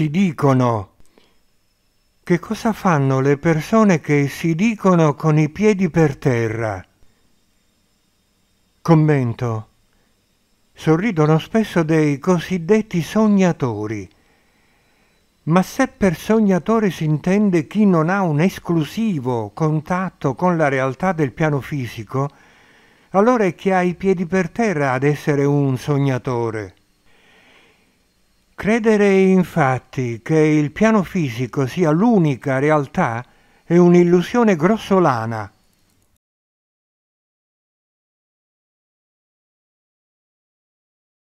si dicono. Che cosa fanno le persone che si dicono con i piedi per terra? Commento. Sorridono spesso dei cosiddetti sognatori. Ma se per sognatore si intende chi non ha un esclusivo contatto con la realtà del piano fisico, allora è chi ha i piedi per terra ad essere un sognatore. Credere infatti che il piano fisico sia l'unica realtà è un'illusione grossolana